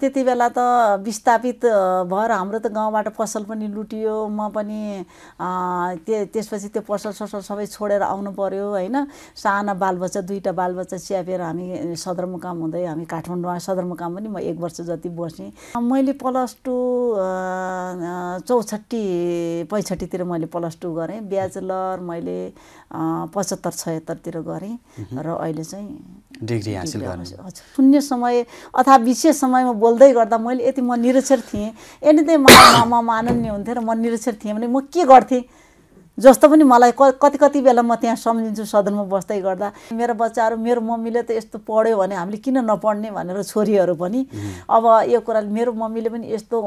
त्यति बेला त विस्थापित भएर हाम्रो त गाउँबाट पसल पनि लुटियो म पनि त्यो त्यसपछि त्यो पसल ससल सबै छोडेर आउनु पऱ्यो होइन साना बालबच्चा दुईवटा बालबच्चा च्यापेर हामी सदरमुकाम हुँदै हामी काठमाडौँमा सदरमुकाम पनि म एक वर्ष जति बसेँ मैले प्लस टू चौसठी पैँसठीतिर मैले प्लस टू गरेँ ब्याचलर मैले पचहत्तर छयत्तरतिर गरेँ र अहिले चाहिँ डिग्री हासिल गर्नु शून्य समय अथवा विशेष समयमा बोल्दै गर्दा मैले यति म निरक्षर थिएँ एनिदे म मानन्य हुन्थेँ र म निरक्षर थिएँ भने म के गर्थेँ जस्तो पनि मलाई कति कति बेला म त्यहाँ सम्झिन्छु सदनमा बस्दै गर्दा मेरो बच्चाहरू मेरो मम्मीले त यस्तो पढ्यो भने हामीले किन नपढ्ने भनेर छोरीहरू पनि अब यो कुरा मेरो मम्मीले पनि यस्तो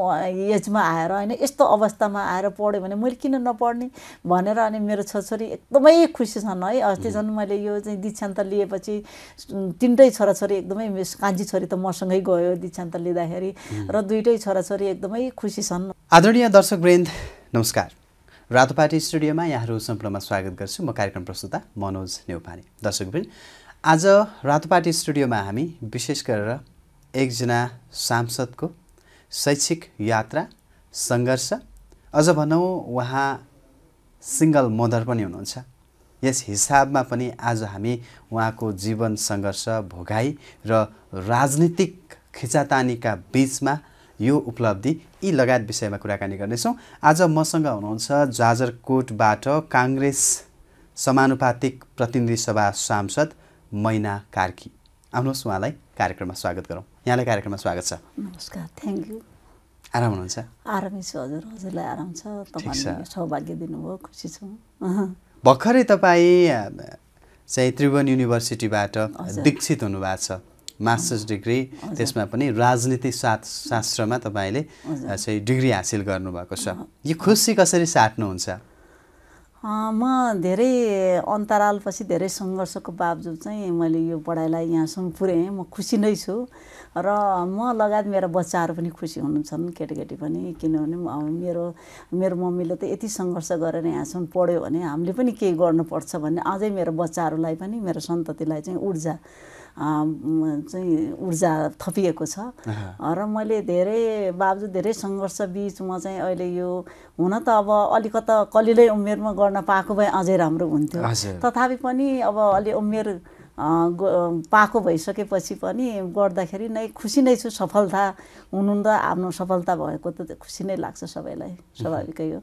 एजमा आएर होइन यस्तो अवस्थामा आएर पढ्यो भने मैले किन नपढ्ने भनेर अनि मेरो छोराछोरी एकदमै खुसी छन् है अस्ति झन् मैले यो चाहिँ दीक्षान्त लिएपछि तिनटै छोराछोरी एकदमै कान्छी छोरी त मसँगै गयो दीक्षान्त लिँदाखेरि र दुइटै छोराछोरी एकदमै खुसी छन् आदरणीय दर्शक वृन्द नमस्कार रातोपाटी स्टुडियोमा यहाँहरू सम्पूर्णमा स्वागत गर्छु म कार्यक्रम प्रस्तुता मनोज नेउपाने दर्शकबिन आज रातोपाटी स्टुडियोमा हामी विशेष गरेर एकजना सांसदको शैक्षिक यात्रा सङ्घर्ष अझ भनौँ उहाँ सिङ्गल मदर पनि हुनुहुन्छ यस हिसाबमा पनि आज हामी उहाँको जीवन सङ्घर्ष भोगाई र राजनीतिक खिचातानीका बिचमा यो उपलब्धि यी लगायत विषयमा कुराकानी गर्नेछौँ आज मसँग हुनुहुन्छ जाजरकोटबाट काङ्ग्रेस समानुपातिक प्रतिनिधि सभा सांसद मैना कार्की आउनुहोस् उहाँलाई कार्यक्रममा स्वागत गरौँ यहाँलाई कार्यक्रममा स्वागत छ नमस्कार थ्याङ्क यू आराम हुनुहुन्छ आरामै छु हजुर हजुरलाई आराम छ तपाईँ सौभाग्य दिनुभयो खुसी छु भर्खरै तपाईँ चाहिँ त्रिभुवन युनिभर्सिटीबाट दीक्षित हुनुभएको छ मास्टर्स डिग्री त्यसमा पनि राजनीति साथ शास्त्रमा तपाईँले चाहिँ डिग्री हासिल गर्नुभएको छ यो खुसी कसरी साट्नुहुन्छ म धेरै अन्तरालपछि धेरै सङ्घर्षको बावजुद चाहिँ मैले यो पढाइलाई यहाँसम्म पुऱ्याएँ म खुसी नै छु र म लगायत मेरो बच्चाहरू पनि खुसी हुनुहुन्छन् केटाकेटी पनि किनभने मेरो मेरो मम्मीले त यति सङ्घर्ष गरेर यहाँसम्म पढ्यो भने हामीले पनि केही गर्नुपर्छ भन्ने अझै मेरो बच्चाहरूलाई पनि मेरो सन्ततिलाई चाहिँ ऊर्जा चाहिँ ऊर्जा थपिएको छ र मैले धेरै बावजुद धेरै सङ्घर्ष बिच म चाहिँ अहिले यो हुन त अब अलिकता कलिलै उमेरमा गर्न पाएको भए अझै राम्रो हुन्थ्यो तथापि पनि अब अलि उमेर पाएको भइसकेपछि पनि गर्दाखेरि नै खुसी नै छु सफलता हुनु त आफ्नो सफलता भएको त खुसी नै लाग्छ सबैलाई स्वाभाविकै हो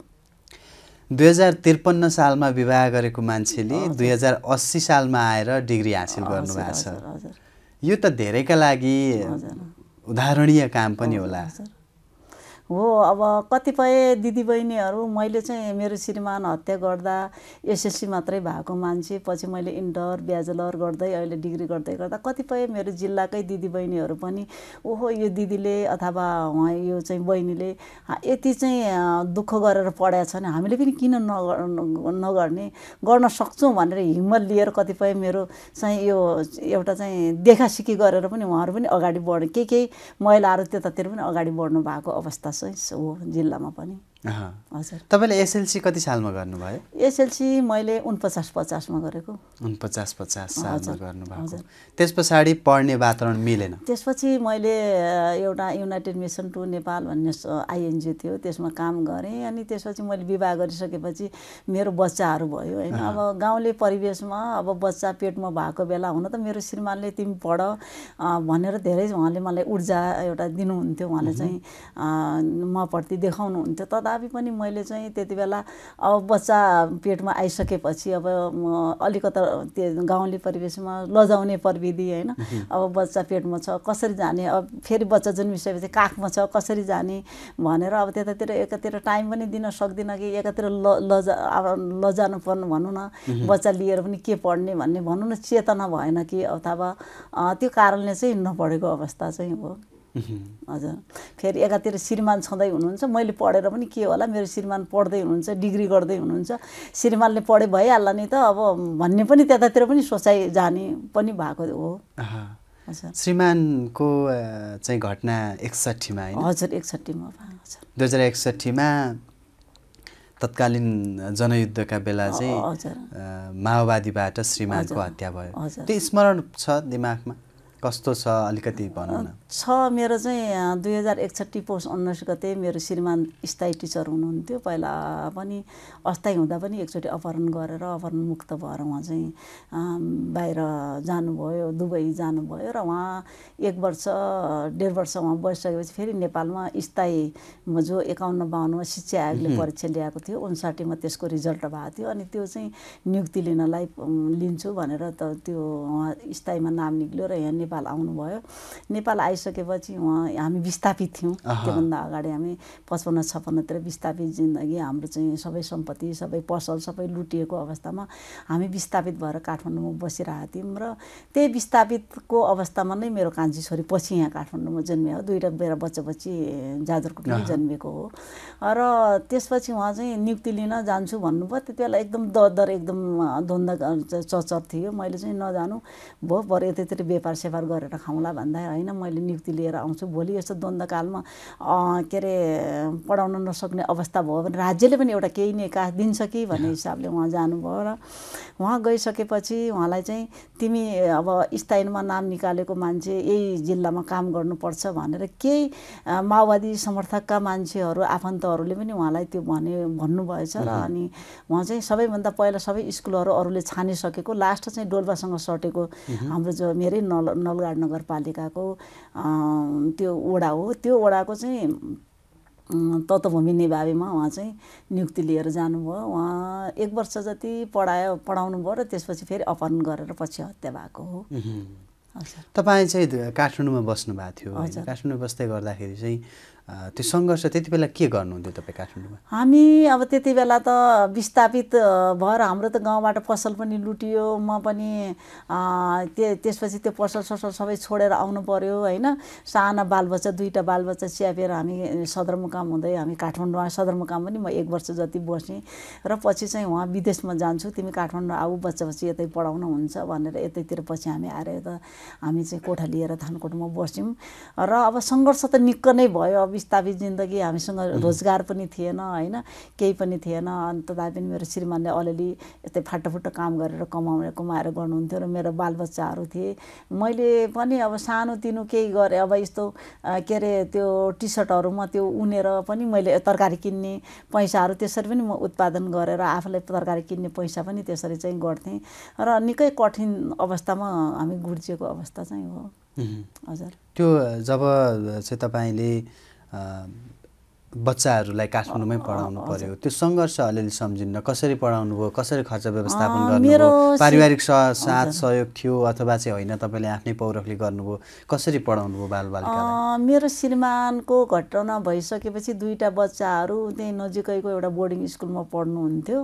दुई हजार त्रिपन्न सालमा विवाह गरेको मान्छेले दुई हजार अस्सी सालमा आएर डिग्री हासिल गर्नुभएको छ यो त धेरैका लागि उदाहरणीय काम पनि होला हो अब कतिपय दिदीबहिनीहरू मैले चाहिँ मेरो श्रीमान हत्या गर्दा एसएससी मात्रै भएको मान्छे पछि मैले इन्टर ब्याचलर गर्दै अहिले डिग्री गर्दै गर्दा कतिपय मेरो जिल्लाकै दिदीबहिनीहरू पनि ओहो यो दिदीले अथवा यो चाहिँ बहिनीले यति चाहिँ दुःख गरेर पढाएको छ भने हामीले पनि किन नगर्ने गर्न सक्छौँ भनेर हिम्मत लिएर कतिपय मेरो चाहिँ यो एउटा चाहिँ देखासिकी गरेर पनि उहाँहरू पनि अगाडि बढ्ने केही केही महिलाहरू त्यतातिर पनि अगाडि बढ्नु भएको अवस्था छ सो जिल्लामा पनि हजुर तपाईँले एसएलसी कति सालमा गर्नुभयो एसएलसी मैले उनपचास पचासमा गरेको उनपचास पचास सालमा गर्नुभएको त्यस पछाडि पढ्ने वातावरण मिलेन त्यसपछि मैले एउटा युनाइटेड मिसन टु नेपाल भन्ने आइएनजिओ थियो त्यसमा काम गरेँ अनि त्यसपछि मैले विवाह गरिसकेपछि मेरो बच्चाहरू भयो होइन अब गाउँले परिवेशमा अब बच्चा पेटमा भएको बेला हुन त मेरो श्रीमानले तिमी पढ भनेर धेरै उहाँले मलाई ऊर्जा एउटा दिनुहुन्थ्यो उहाँले चाहिँ म प्रति देखाउनुहुन्थ्यो तर तथापि पनि मैले चाहिँ त्यति बेला अब बच्चा पेटमा आइसकेपछि अब अलिकता त्यो गाउँले परिवेशमा लजाउने प्रविधि होइन अब बच्चा पेटमा छ कसरी जाने अब फेरि बच्चा जन्मिसकेपछि काखमा छ कसरी जाने भनेर अब त्यतातिर एकातिर टाइम पनि दिन सक्दिनँ कि एकातिर ल लजा अब लजानु पर्नु भनौँ न बच्चा लिएर पनि के पढ्ने भन्ने भनौँ न चेतना भएन कि अथवा त्यो कारणले चाहिँ नपढेको अवस्था चाहिँ हो हजुर फेरि एकातिर श्रीमान छँदै हुनुहुन्छ मैले पढेर पनि के होला मेरो श्रीमान पढ्दै हुनुहुन्छ डिग्री गर्दै हुनुहुन्छ श्रीमानले पढे भइहाल्ला नि त अब भन्ने पनि त्यतातिर पनि सोचाइ जाने पनि भएको हो श्रीमानको चाहिँ घटना एकसठीमा हजुर एकसठीमा दुई हजार एकसट्ठीमा तत्कालीन जनयुद्धका बेला चाहिँ माओवादीबाट श्रीमानको हत्या भयो त्यो स्मरण छ दिमागमा कस्तो छ अलिकति भनौँ छ मेरो चाहिँ दुई हजार एकसट्ठी पोस्ट उन्नाइस गते मेरो श्रीमान स्थायी टिचर हुनुहुन्थ्यो पहिला पनि अस्थायी हुँदा पनि एकचोटि अपहरण गरेर अपहरण मुक्त भएर उहाँ चाहिँ बाहिर जानुभयो दुबई जानुभयो र उहाँ एक वर्ष डेढ वर्ष उहाँ बसिसकेपछि फेरि नेपालमा स्थायी जो एकाउन्न बाहन्नमा शिक्षा आयोगले परीक्षा ल्याएको थियो उन्साठीमा त्यसको रिजल्ट भएको थियो अनि त्यो चाहिँ नियुक्ति लिनलाई लिन्छु भनेर त त्यो उहाँ स्थायीमा नाम निक्ल्यो र यहाँ नेपाल आउनुभयो नेपाल आइसकेपछि उहाँ हामी विस्थापित थियौँ त्योभन्दा अगाडि हामी पचपन्न छप्पन्नतिर विस्थापित जिन्दगी हाम्रो चाहिँ सबै सम्पत्ति सबै पसल सबै लुटिएको अवस्थामा हामी विस्थापित भएर काठमाडौँमा बसिरहेका थियौँ र त्यही विस्थापितको अवस्थामा नै मेरो कान्छी छोरी पछि यहाँ काठमाडौँमा जन्मियो हो दुईवटा बेर बच्चा बच्ची जाजरकोटमा जन्मिएको हो र त्यसपछि उहाँ चाहिँ नियुक्ति लिन जान्छु भन्नुभयो त्यति बेला एकदम दर एकदम द्वन्द चचर थियो मैले चाहिँ नजानु भयो बरु यतातिर व्यापार सेवा गरेर खाउँला भन्दा होइन मैले नियुक्ति लिएर आउँछु भोलि यस्तो द्वन्द्वकालमा के अरे पढाउन नसक्ने अवस्था भयो भने राज्यले पनि एउटा केही निकास दिन्छ कि भन्ने हिसाबले उहाँ जानुभयो र उहाँ गइसकेपछि उहाँलाई चाहिँ तिमी अब स्थायीमा नाम निकालेको मान्छे यही जिल्लामा काम गर्नुपर्छ भनेर केही माओवादी समर्थकका मान्छेहरू आफन्तहरूले पनि उहाँलाई त्यो भने भन्नुभएछ र अनि उहाँ चाहिँ सबैभन्दा पहिला सबै स्कुलहरू अरूले छानिसकेको लास्ट चाहिँ डोल्बासँग सटेको हाम्रो जो मेरै नल नलगाड नगरपालिकाको त्यो ओडा हो त्यो ओडाको चाहिँ तत्त्वभूमि निभावेमा उहाँ चाहिँ नियुक्ति लिएर जानुभयो उहाँ एक वर्ष जति पढायो पढाउनु भयो र त्यसपछि फेरि अपहरण गरेर पछि हत्या भएको हो तपाईँ चाहिँ काठमाडौँमा बस्नु भएको थियो काठमाडौँ बस्दै गर्दाखेरि चाहिँ त्यो सङ्घर्ष त्यति बेला के गर्नुहुन्थ्यो तपाईँ काठमाडौँमा हामी अब त्यति बेला त विस्थापित भएर हाम्रो त गाउँबाट पसल पनि लुटियो म पनि त्यो त्यसपछि त्यो पसल ससल सबै छोडेर आउनु पऱ्यो होइन साना बालबच्चा दुईवटा बालबच्चा च्यापेर हामी सदरमुकाम हुँदै हामी काठमाडौँमा सदरमुकाम पनि म एक वर्ष जति बसेँ र पछि चाहिँ उहाँ विदेशमा जान्छु तिमी काठमाडौँ आऊ बच्चा बच्ची यतै पढाउनु हुन्छ भनेर यतैतिर पछि हामी आएर त हामी चाहिँ कोठा लिएर थानकोटमा बस्यौँ र अब सङ्घर्ष त निक्क नै भयो अब विस्थापित जिन्दगी हामीसँग रोजगार पनि थिएन होइन केही पनि थिएन अन्त पनि मेरो श्रीमानले अलिअलि यस्तै फाटोफुटो काम गरेर कमाउने कमाएर गर्नुहुन्थ्यो र मेरो बालबच्चाहरू थिए मैले पनि अब सानोतिनो केही गरेँ अब यस्तो के अरे त्यो टी सर्टहरू म त्यो उनेर पनि मैले तरकारी किन्ने पैसाहरू त्यसरी पनि म उत्पादन गरेर आफूलाई तरकारी किन्ने पैसा पनि त्यसरी चाहिँ गर्थेँ र निकै कठिन अवस्थामा हामी गुर्जिएको अवस्था चाहिँ हो हजुर त्यो जब चाहिँ तपाईँले um, बच्चाहरूलाई काठमाडौँमै पढाउनु पर्यो त्यो सङ्घर्ष अलिअलि सम्झिन्न कसरी पढाउनु भयो कसरी खर्च व्यवस्थापन गर्नुभयो पारिवारिक साथ सहयोग थियो अथवा चाहिँ होइन तपाईँले आफ्नै पौरखले गर्नुभयो कसरी पढाउनु भयो बालबालिकालाई मेरो श्रीमानको घटना भइसकेपछि दुईवटा बच्चाहरू त्यहीँ नजिकैको एउटा बोर्डिङ स्कुलमा पढ्नुहुन्थ्यो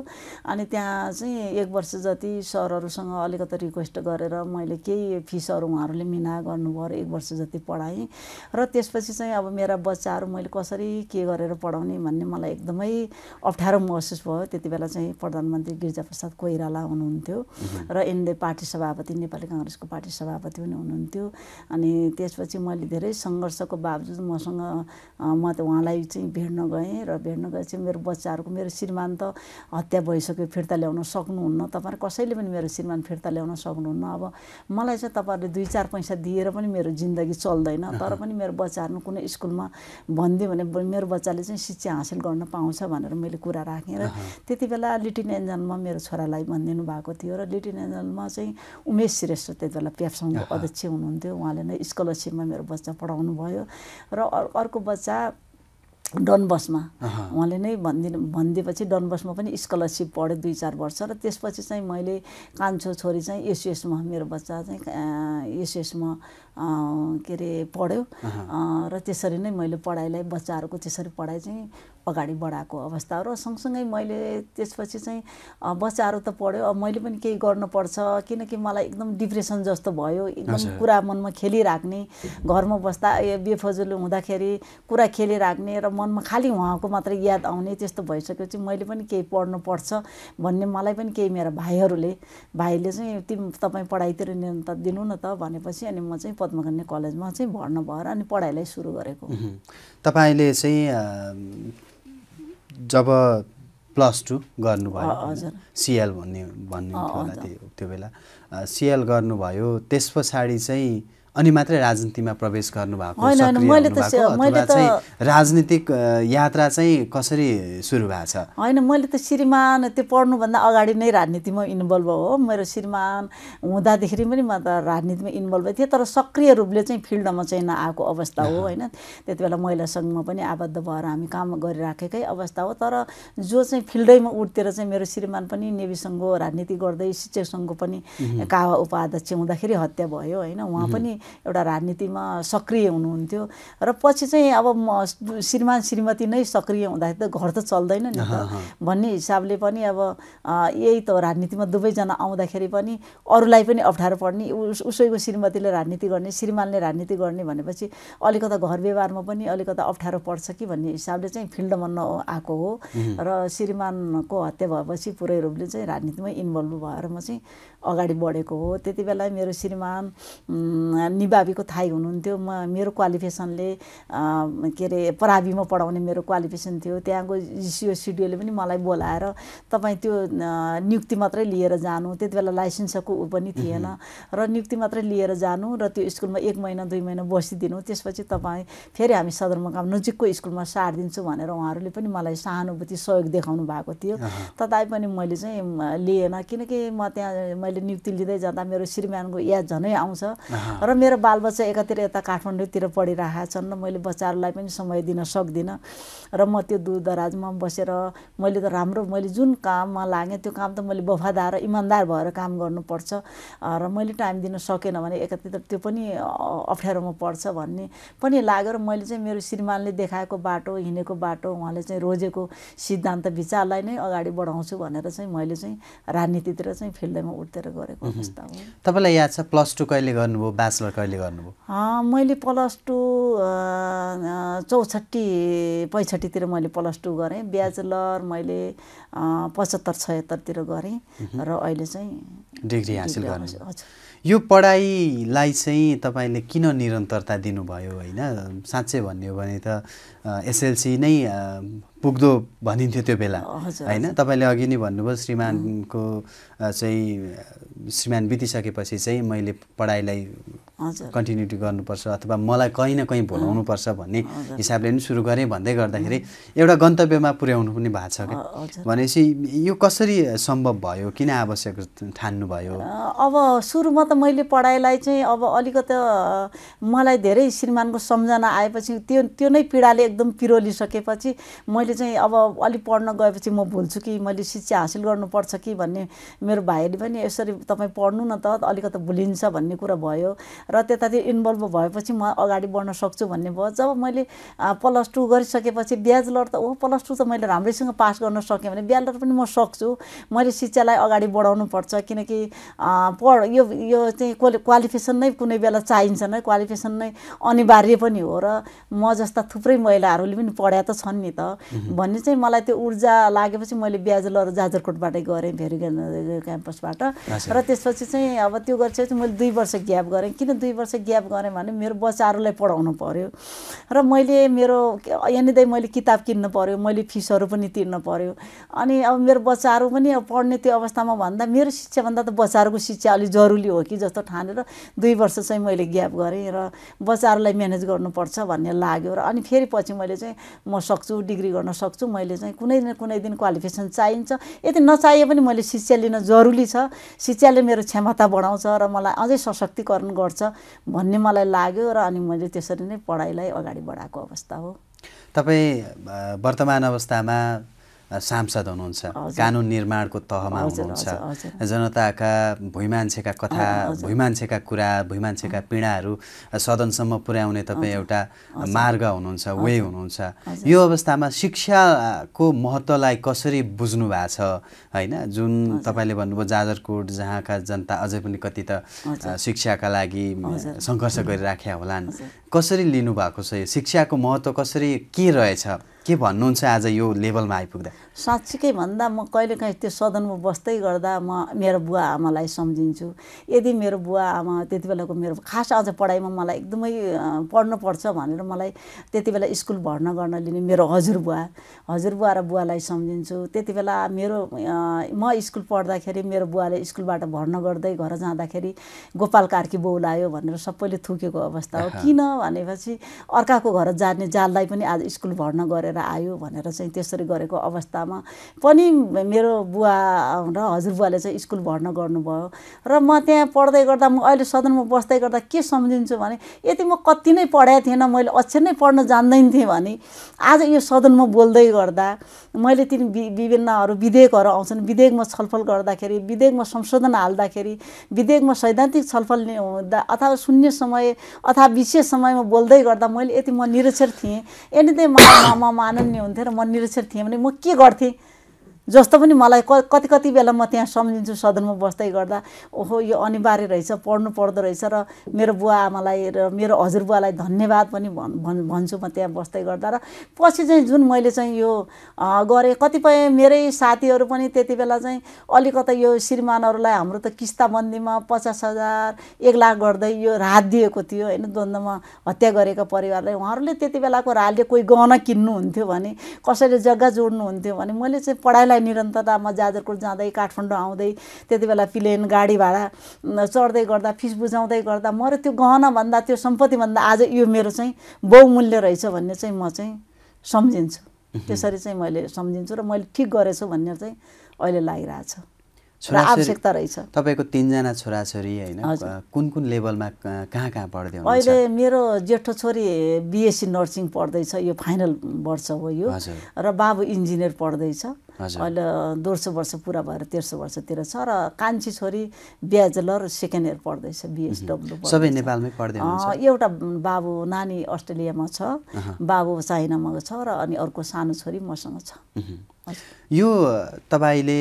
अनि त्यहाँ चाहिँ एक वर्ष जति सरहरूसँग अलिकति रिक्वेस्ट गरेर मैले केही फिसहरू उहाँहरूले मिना गर्नुभयो एक वर्ष जति पढाएँ र त्यसपछि चाहिँ अब मेरा बच्चाहरू मैले कसरी के गरेँ गरेर पढाउने भन्ने मलाई एकदमै अप्ठ्यारो महसुस भयो त्यति बेला चाहिँ प्रधानमन्त्री गिरिजाप्रसाद कोइराला हुनुहुन्थ्यो र एनडिए पार्टी सभापति नेपाली काङ्ग्रेसको पार्टी सभापति पनि हुनुहुन्थ्यो अनि त्यसपछि मैले धेरै सङ्घर्षको बावजुद मसँग म त उहाँलाई चाहिँ भेट्न गएँ र भेट्न गए चाहिँ मेरो बच्चाहरूको मेरो श्रीमान त हत्या भइसक्यो फिर्ता ल्याउन सक्नुहुन्न तपाईँहरू कसैले पनि मेरो श्रीमान फिर्ता ल्याउन सक्नुहुन्न अब मलाई चाहिँ तपाईँहरूले दुई चार पैसा दिएर पनि मेरो जिन्दगी चल्दैन तर पनि मेरो बच्चाहरू कुनै स्कुलमा भनिदियो भने मेरो बच्चा बच्चाले चाहिँ शिक्षा हासिल गर्न पाउँछ भनेर मैले कुरा राखेँ र त्यति बेला लिटिन एन्जलमा मेरो छोरालाई भनिदिनु भएको थियो र लिटिन एन्जलमा चाहिँ उमेश श्रेष्ठ त्यति बेला प्यापसङको अध्यक्ष हुनुहुन्थ्यो उहाँले नै स्कलरसिपमा मेरो बच्चा पढाउनु भयो र अर्को बच्चा डनबसमा उहाँले नै भनिदिनु भनिदिएपछि डनबसमा पनि स्कलरसिप पढेँ दुई चार वर्ष र त्यसपछि चाहिँ मैले कान्छो छोरी चाहिँ एसएसमा मेरो बच्चा चाहिँ एसएसमा के अरे पढ्यो र त्यसरी नै मैले पढाइलाई बच्चाहरूको त्यसरी पढाइ चाहिँ अगाडि बढाएको अवस्था र सँगसँगै मैले त्यसपछि चाहिँ बच्चाहरू त पढ्यो अब मैले पनि केही गर्नुपर्छ किनकि मलाई एकदम डिप्रेसन जस्तो भयो एकदम कुरा मनमा खेलिराख्ने घरमा बस्दा बेफजुल हुँदाखेरि कुरा खेलिराख्ने र मनमा खालि उहाँको मात्रै याद आउने त्यस्तो भइसकेपछि मैले पनि केही पढ्नुपर्छ भन्ने मलाई पनि केही मेरो भाइहरूले भाइले चाहिँ तिमी तपाईँ पढाइतिर निरन्तर दिनु न त भनेपछि अनि म चाहिँ पद्मकन्या कलेजमा चाहिँ भर्ना भएर अनि पढाइलाई सुरु गरेको तपाईँले चाहिँ जब प्लस टू गर्नुभयो सिएल भन्ने भन्ने थियो होला त्यो बेला सिएल गर्नुभयो त्यस पछाडि चाहिँ अनि मात्रै राजनीतिमा प्रवेश गर्नुभएको मैले त राजनीतिक यात्रा चाहिँ कसरी सुरु भएको छ होइन मैले त श्रीमान त्यो पढ्नुभन्दा अगाडि नै राजनीतिमा इन्भल्भ हो मेरो श्रीमान हुँदादेखि पनि म त राजनीतिमा इन्भल्भ थिएँ तर सक्रिय रूपले चाहिँ फिल्डमा चाहिँ नआएको अवस्था हो होइन त्यति बेला महिला सङ्घमा पनि आबद्ध भएर हामी काम गरिराखेकै अवस्था हो तर जो चाहिँ फिल्डैमा उठ्तिर चाहिँ मेरो श्रीमान पनि नेभी सङ्घको राजनीति गर्दै शिक्षक सङ्घको पनि कावा उपाध्यक्ष हुँदाखेरि हत्या भयो होइन उहाँ पनि एउटा राजनीतिमा सक्रिय हुनुहुन्थ्यो र पछि चाहिँ अब म श्रीमान श्रीमती नै सक्रिय हुँदाखेरि त घर त चल्दैन नि त भन्ने हिसाबले पनि अब यही त राजनीतिमा दुवैजना आउँदाखेरि पनि अरूलाई पनि अप्ठ्यारो पर्ने उसैको श्रीमतीले राजनीति गर्ने श्रीमानले राजनीति गर्ने भनेपछि अलिकता घर व्यवहारमा पनि अलिकता अप्ठ्यारो पर्छ कि भन्ने हिसाबले चाहिँ फिल्डमा नआएको हो र श्रीमानको हत्या भएपछि पुरै रूपले चाहिँ राजनीतिमै इन्भल्भ भएर म चाहिँ अगाडि बढेको हो त्यति बेला मेरो श्रीमान निभाबीको थाई हुनुहुन्थ्यो म मेरो क्वालिफिकेसनले के अरे पराबीमा पढाउने मेरो क्वालिफिकेसन थियो त्यहाँको जिसिओ सिडिओले पनि मलाई बोलाएर तपाईँ त्यो नियुक्ति मात्रै लिएर जानु त्यति बेला लाइसेन्सको ऊ पनि थिएन र नियुक्ति मात्रै लिएर जानु र त्यो स्कुलमा एक महिना दुई महिना बसिदिनु त्यसपछि तपाईँ फेरि हामी सदरमुकाम नजिकको स्कुलमा सारिदिन्छु भनेर उहाँहरूले पनि मलाई सहानुभूति सहयोग देखाउनु भएको थियो तथापि पनि मैले चाहिँ लिएन किनकि म त्यहाँ मैले नियुक्ति लिँदै जाँदा मेरो श्रीमानको याद झनै आउँछ र मेरो बालबच्चा एकातिर यता काठमाडौँतिर पढिरहेका छन् र मैले बच्चाहरूलाई पनि समय दिन सक्दिनँ र म त्यो दूर दराजमा बसेर मैले त राम्रो मैले जुन काममा लागेँ त्यो काम त मैले वफादार र इमान्दार भएर काम गर्नुपर्छ र मैले टाइम दिन सकेन भने एकातिर त्यो पनि अप्ठ्यारोमा पर्छ भन्ने पनि लाग्यो र मैले चाहिँ मेरो श्रीमानले देखाएको बाटो हिँडेको बाटो उहाँले चाहिँ रोजेको सिद्धान्त विचारलाई नै अगाडि बढाउँछु भनेर चाहिँ मैले चाहिँ राजनीतितिर चाहिँ फिल्डमा उठेर गरेको अवस्था हो तपाईँलाई याद छ प्लस टू कहिले गर्नुभयो ब्याचलर मास्टर कहिले गर्नुभयो मैले प्लस टू चौसठी पैँसठीतिर मैले प्लस टू गरेँ ब्याचलर मैले पचहत्तर छयत्तरतिर गरेँ र अहिले चाहिँ डिग्री हासिल गर्नु यो पढाइलाई चाहिँ तपाईँले किन निरन्तरता दिनुभयो होइन साँच्चै हो भने त एसएलसी नै पुग्दो भनिन्थ्यो त्यो बेला होइन तपाईँले अघि नै भन्नुभयो श्रीमानको चाहिँ श्रीमान बितिसकेपछि चाहिँ मैले पढाइलाई कन्टिन्युटी गर्नुपर्छ अथवा मलाई कहीँ न कहीँ भुलाउनुपर्छ भन्ने हिसाबले पनि सुरु गरेँ भन्दै गर्दाखेरि एउटा गन्तव्यमा पुर्याउनु पनि भएको छ क्या भनेपछि यो कसरी सम्भव भयो किन आवश्यक ठान्नुभयो अब सुरुमा त मैले पढाइलाई चाहिँ अब अलिकति मलाई धेरै श्रीमानको सम्झना आएपछि त्यो त्यो नै पीडाले एकदम पिरोलिसकेपछि मैले मैले चाहिँ अब अलिक पढ्न गएपछि म भुल्छु कि मैले शिक्षा हासिल गर्नुपर्छ कि भन्ने मेरो भाइले पनि यसरी तपाईँ पढ्नु न त अलिकति भुलिन्छ भन्ने कुरा भयो र त्यतातिर इन्भल्भ भएपछि म अगाडि बढ्न सक्छु भन्ने भयो जब मैले प्लस टू गरिसकेपछि ब्याचलर त हो प्लस टू त मैले राम्रैसँग पास गर्न सकेँ भने ब्याचलर पनि म सक्छु मैले शिक्षालाई अगाडि बढाउनु पर्छ किनकि पढ यो यो चाहिँ क्वालि क्वालिफिकेसन नै कुनै बेला चाहिन्छ नै क्वालिफिकेसन नै अनिवार्य पनि हो र म जस्ता थुप्रै महिलाहरूले पनि पढाए त छन् नि त भन्ने चाहिँ मलाई त्यो ऊर्जा लागेपछि मैले ब्याजलर जाजरकोटबाटै गरेँ फेरि क्याम्पसबाट र त्यसपछि चाहिँ अब त्यो गरिसकेपछि मैले दुई वर्ष ग्याप गरेँ किन दुई वर्ष ग्याप गरेँ भने मेरो बच्चाहरूलाई पढाउनु पऱ्यो र मैले मेरो यहाँनिर मैले किताब किन्नु पऱ्यो मैले फिसहरू पनि तिर्नु पऱ्यो अनि अब मेरो बच्चाहरू पनि अब पढ्ने त्यो अवस्थामा भन्दा मेरो शिक्षाभन्दा त बच्चाहरूको शिक्षा अलिक जरुरी हो कि जस्तो ठानेर दुई वर्ष चाहिँ मैले ग्याप गरेँ र बच्चाहरूलाई म्यानेज गर्नुपर्छ भन्ने लाग्यो र अनि फेरि पछि मैले चाहिँ म सक्छु डिग्री गर्नु गर्न सक्छु मैले चाहिँ कुनै न कुनै दिन क्वालिफिकेसन चाहिन्छ यदि नचाहिए पनि मैले शिक्षा लिन जरुरी छ शिक्षाले मेरो क्षमता बढाउँछ र मलाई अझै सशक्तिकरण गर्छ भन्ने मलाई लाग्यो र अनि मैले त्यसरी नै पढाइलाई अगाडि बढाएको अवस्था हो तपाईँ वर्तमान अवस्थामा सांसद हुनुहुन्छ कानुन निर्माणको तहमा हुनुहुन्छ जनताका भुइँ कथा भुइँ कुरा भुइँ पीडाहरू सदनसम्म पुर्याउने तपाईँ एउटा मार्ग हुनुहुन्छ वे हुनुहुन्छ यो अवस्थामा शिक्षाको महत्त्वलाई कसरी बुझ्नु भएको छ होइन जुन तपाईँले भन्नुभयो जाजरकोट जहाँका जनता अझै पनि कति त शिक्षाका लागि सङ्घर्ष गरिराख्या होलान् कसरी लिनुभएको छ यो शिक्षाको महत्त्व कसरी के रहेछ के भन्नुहुन्छ आज यो लेभलमा आइपुग्दा साँच्चीकै भन्दा म कहिलेकाहीँ त्यो सदनमा बस्दै गर्दा म मेरो बुवा आमालाई सम्झिन्छु यदि मेरो बुवा आमा त्यति बेलाको मेरो खास अझ पढाइमा मलाई एकदमै पढ्नुपर्छ भनेर मलाई त्यति बेला स्कुल भर्ना गर्न लिने मेरो हजुरबुवा हजुरबुवा र बुवालाई सम्झिन्छु त्यति बेला मेरो म स्कुल पढ्दाखेरि मेरो बुवाले स्कुलबाट भर्ना गर्दै घर जाँदाखेरि गोपाल कार्की लायो भनेर सबैले थुकेको अवस्था हो किन भनेपछि अर्काको घर जाने जाललाई पनि आज स्कुल भर्ना गरेर आयो भनेर चाहिँ त्यसरी गरेको अवस्था बेलामा पनि मेरो बुवा र हजुरबुवाले चाहिँ स्कुल भर्ना गर्नुभयो र म त्यहाँ पढ्दै गर्दा म अहिले सदनमा बस्दै गर्दा के सम्झिन्छु भने यति म कति नै पढाएको थिएन मैले अक्षर नै पढ्न जान्दैन थिएँ भने आज यो सदनमा बोल्दै गर्दा मैले ती विभिन्नहरू विधेयकहरू आउँछन् विधेयकमा छलफल गर्दाखेरि विधेयकमा संशोधन हाल्दाखेरि विधेयकमा सैद्धान्तिक छलफल हुँदा अथवा शून्य समय अथवा विशेष समयमा बोल्दै गर्दा मैले यति म निरक्षर थिएँ यदि त्यही म माननीय हुन्थ्यो र म निरक्षर थिएँ भने म के गर्थेँ Dorothy जस्तो पनि मलाई कति कति बेला म त्यहाँ सम्झिन्छु सदनमा बस्दै गर्दा ओहो यो अनिवार्य रहेछ पढ्नु पर्दो रहेछ र मेरो बुवा आमालाई र मेरो हजुरबुवालाई धन्यवाद पनि भन् भन् भन्छु म त्यहाँ बस्दै गर्दा र पछि चाहिँ जुन मैले चाहिँ यो गरेँ कतिपय मेरै साथीहरू पनि त्यति बेला चाहिँ अलिकता यो श्रीमानहरूलाई हाम्रो त किस्ताबन्दीमा पचास हजार एक लाख गर्दै यो रात दिएको थियो होइन द्वन्द्वमा हत्या गरेका परिवारलाई उहाँहरूले त्यति बेलाको रालले कोही गहना किन्नुहुन्थ्यो भने कसैले जग्गा जोड्नुहुन्थ्यो भने मैले चाहिँ पढाइलाई निरन्तरता म जाजरकोट जाँदै काठमाडौँ आउँदै त्यति बेला प्लेन गाडी भाडा चढ्दै गर्दा फिस बुझाउँदै गर्दा म र त्यो गहनाभन्दा त्यो सम्पत्तिभन्दा आज यो मेरो चाहिँ बहुमूल्य रहेछ भन्ने चाहिँ म चाहिँ सम्झिन्छु त्यसरी चाहिँ मैले सम्झिन्छु र मैले ठिक गरेछु भन्ने चाहिँ अहिले लागिरहेछ आवश्यकता रहेछ तपाईँको तिनजना छोराछोरी होइन कुन कुन लेभलमा कहाँ कहाँ पढ्दै अहिले मेरो जेठो छोरी बिएससी नर्सिङ पढ्दैछ यो फाइनल वर्ष हो यो र बाबु इन्जिनियर पढ्दैछ अहिले दोस्रो वर्ष पुरा भएर तेर्सो वर्षतिर छ र कान्छी छोरी ब्याचलर सेकेन्ड इयर पढ्दैछ बिएसडब्लु सबै नेपालमै पढ्दै एउटा बाबु नानी अस्ट्रेलियामा छ बाबु चाइनामा छ र अनि अर्को सानो छोरी मसँग छ यो तपाईँले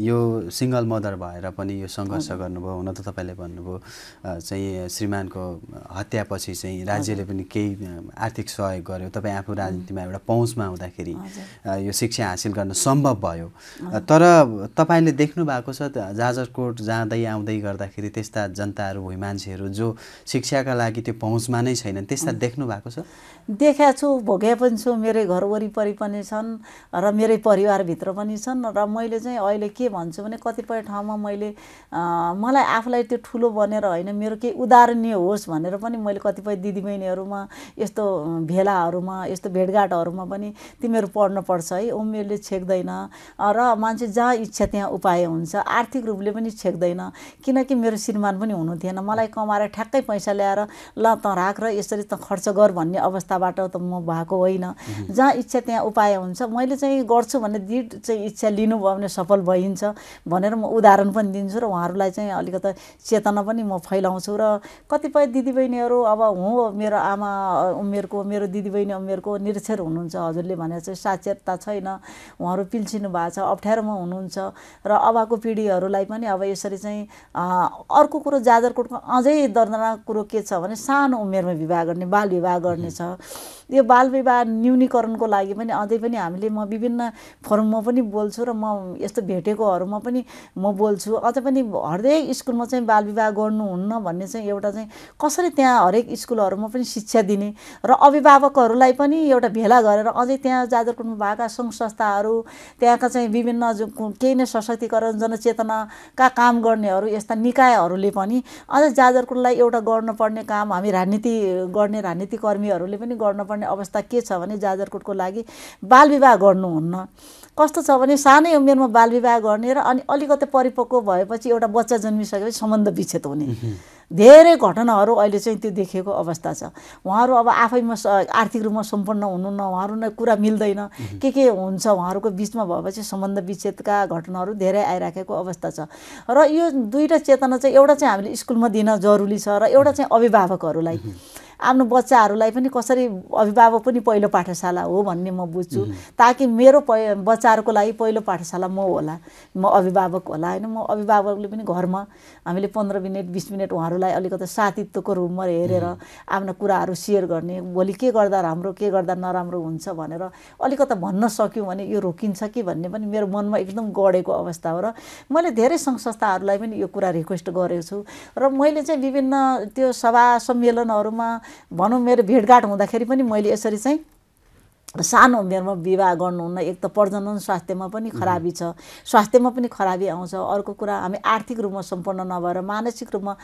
यो सिङ्गल मदर भएर पनि यो सङ्घर्ष गर्नुभयो हुन त तपाईँले भन्नुभयो चाहिँ श्रीमानको हत्यापछि चाहिँ राज्यले पनि केही आर्थिक सहयोग गर्यो तपाईँ आफू राजनीतिमा एउटा पहुँचमा हुँदाखेरि यो शिक्षा हासिल गर्न सम्भव भयो तर तपाईँले देख्नु भएको छ जाजरकोट जाँदै आउँदै गर्दाखेरि त्यस्ता जनताहरू भुइँ मान्छेहरू जो शिक्षाका लागि त्यो पहुँचमा नै छैनन् त्यस्ता देख्नु भएको छ देखाएको छु भोगे पनि छु मेरै घर वरिपरि पनि छन् र मेरै परिवार परिवारभित्र पनि छन् र मैले चाहिँ अहिले के भन्छु भने कतिपय ठाउँमा मैले मलाई आफूलाई त्यो ठुलो बनेर होइन मेरो केही उदाहरणीय होस् भनेर पनि मैले कतिपय दिदीबहिनीहरूमा यस्तो भेलाहरूमा यस्तो भेटघाटहरूमा पनि तिमीहरू पढ्नुपर्छ है उमेरले छेक्दैन र मान्छे जहाँ इच्छा त्यहाँ उपाय हुन्छ आर्थिक रूपले पनि छेक्दैन किनकि मेरो श्रीमान पनि हुनु थिएन मलाई कमाएर ठ्याक्कै पैसा ल्याएर ल त राख र यसरी त खर्च गर भन्ने अवस्थाबाट त म भएको होइन जहाँ इच्छा त्यहाँ उपाय हुन्छ मैले चाहिँ गर्छु भन्ने दृढ चाहिँ इच्छा लिनुभयो भने सफल भइन्छ भनेर म उदाहरण पनि दिन्छु र उहाँहरूलाई चाहिँ अलिकति चेतना पनि म फैलाउँछु र कतिपय दिदीबहिनीहरू अब हो मेरो आमा उमेरको मेरो दिदीबहिनी उमेरको निरक्षर हुनुहुन्छ हजुरले भने चाहिँ साक्षरता छैन उहाँहरू पिल्सिनु भएको छ अप्ठ्यारोमा हुनुहुन्छ र अबको पिँढीहरूलाई पनि अब यसरी चाहिँ अर्को कुरो जाजरकोटको अझै दर्दनाक कुरो के छ भने सानो उमेरमा विवाह गर्ने बाल विवाह गर्ने छ यो बाल विवाह न्यूनीकरणको लागि पनि अझै पनि हामीले म विभिन्न म पनि बोल्छु र म यस्तो भेटेकोहरूमा पनि म बोल्छु अझ पनि हरेक स्कुलमा चाहिँ बालविवाह गर्नुहुन्न भन्ने चाहिँ एउटा चाहिँ कसरी त्यहाँ हरेक स्कुलहरूमा पनि शिक्षा दिने र अभिभावकहरूलाई पनि एउटा भेला गरेर अझै त्यहाँ जाजरकोटमा भएका सङ्घ संस्थाहरू त्यहाँका चाहिँ विभिन्न केही नै सशक्तिकरण जनचेतनाका काम गर्नेहरू यस्ता निकायहरूले पनि अझ जाजरकोटलाई एउटा गर्नुपर्ने काम हामी राजनीति गर्ने राजनीति कर्मीहरूले पनि गर्नुपर्ने अवस्था के छ भने जाजरकोटको लागि बालविवाह गर्नुहुन्न कस्तो छ भने सानै उमेरमा बालविवाह गर्ने र अनि अलिकति परिपक्व भएपछि एउटा बच्चा जन्मिसकेपछि सम्बन्ध विच्छेद हुने धेरै घटनाहरू अहिले चाहिँ त्यो देखेको अवस्था छ उहाँहरू अब आफैमा आर्थिक रूपमा सम्पन्न हुनुहुन्न उहाँहरू नै कुरा मिल्दैन के के हुन्छ उहाँहरूको बिचमा भएपछि सम्बन्ध विच्छेदका घटनाहरू धेरै आइराखेको अवस्था छ र यो दुईवटा चेतना चाहिँ एउटा चाहिँ हामीले स्कुलमा दिन जरुरी छ र एउटा चाहिँ अभिभावकहरूलाई आफ्नो बच्चाहरूलाई पनि कसरी अभिभावक पनि पहिलो पाठशाला हो भन्ने म बुझ्छु ताकि मेरो पहि बच्चाहरूको लागि पहिलो पाठशाला म होला म अभिभावक होला होइन म अभिभावकले पनि घरमा हामीले पन्ध्र मिनट बिस मिनट उहाँहरूलाई अलिकति सातित्वको रूपमा हेरेर आफ्ना कुराहरू सेयर गर्ने भोलि के गर्दा राम्रो के गर्दा नराम्रो हुन्छ भनेर अलिकति भन्न सक्यौँ भने यो रोकिन्छ कि भन्ने पनि मेरो मनमा एकदम गढेको अवस्था हो र मैले धेरै सङ्घ संस्थाहरूलाई पनि यो कुरा रिक्वेस्ट गरेको छु र मैले चाहिँ विभिन्न त्यो सभा सम्मेलनहरूमा भनौँ मेरो भेटघाट हुँदाखेरि पनि मैले यसरी चाहिँ सानो उमेरमा विवाह गर्नुहुन्न एक त प्रजनन स्वास्थ्यमा पनि खराबी छ स्वास्थ्यमा पनि खराबी आउँछ अर्को कुरा हामी आर्थिक रूपमा सम्पन्न नभएर मानसिक रूपमा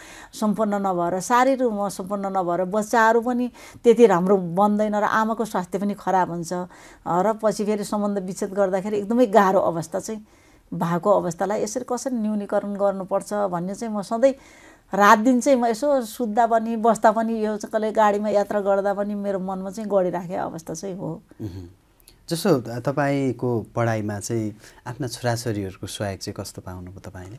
सम्पन्न नभएर शारीरिक रूपमा सम्पन्न नभएर बच्चाहरू पनि त्यति राम्रो बन्दैन र आमाको स्वास्थ्य पनि खराब हुन्छ र पछि फेरि सम्बन्ध विच्छेद गर्दाखेरि एकदमै गाह्रो अवस्था चाहिँ भएको अवस्थालाई यसरी कसरी न्यूनीकरण गर्नुपर्छ भन्ने चाहिँ म सधैँ रात दिन चाहिँ म यसो सुत्दा पनि बस्दा पनि यो कहिले गाडीमा यात्रा गर्दा पनि मेरो मनमा चाहिँ गढिराखे अवस्था चाहिँ हो जसो तपाईँको पढाइमा चाहिँ आफ्ना छोराछोरीहरूको सहयोग चाहिँ कस्तो पाउनुभयो तपाईँले